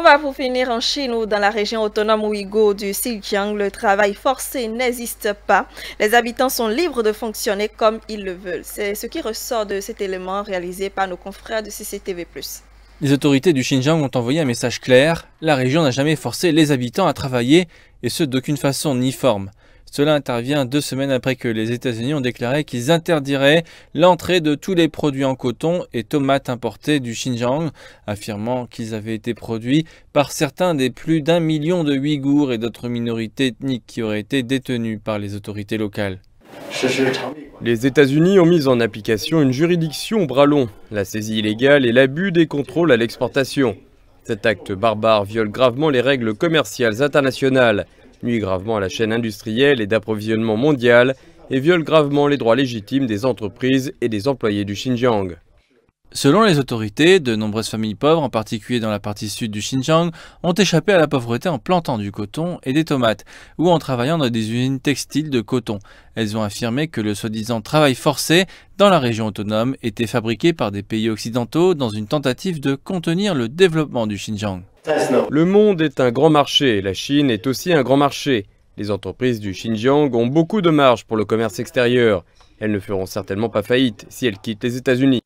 On va vous finir en Chine ou dans la région autonome ouïghour du Xinjiang, le travail forcé n'existe pas. Les habitants sont libres de fonctionner comme ils le veulent. C'est ce qui ressort de cet élément réalisé par nos confrères de CCTV+. Les autorités du Xinjiang ont envoyé un message clair. La région n'a jamais forcé les habitants à travailler, et ce d'aucune façon ni forme. Cela intervient deux semaines après que les États-Unis ont déclaré qu'ils interdiraient l'entrée de tous les produits en coton et tomates importés du Xinjiang, affirmant qu'ils avaient été produits par certains des plus d'un million de Ouïghours et d'autres minorités ethniques qui auraient été détenus par les autorités locales. Les États-Unis ont mis en application une juridiction bras long, la saisie illégale et l'abus des contrôles à l'exportation. Cet acte barbare viole gravement les règles commerciales internationales nuit gravement à la chaîne industrielle et d'approvisionnement mondiale et viole gravement les droits légitimes des entreprises et des employés du Xinjiang. Selon les autorités, de nombreuses familles pauvres, en particulier dans la partie sud du Xinjiang, ont échappé à la pauvreté en plantant du coton et des tomates, ou en travaillant dans des usines textiles de coton. Elles ont affirmé que le soi-disant travail forcé dans la région autonome était fabriqué par des pays occidentaux dans une tentative de contenir le développement du Xinjiang. Le monde est un grand marché, la Chine est aussi un grand marché. Les entreprises du Xinjiang ont beaucoup de marge pour le commerce extérieur. Elles ne feront certainement pas faillite si elles quittent les États-Unis.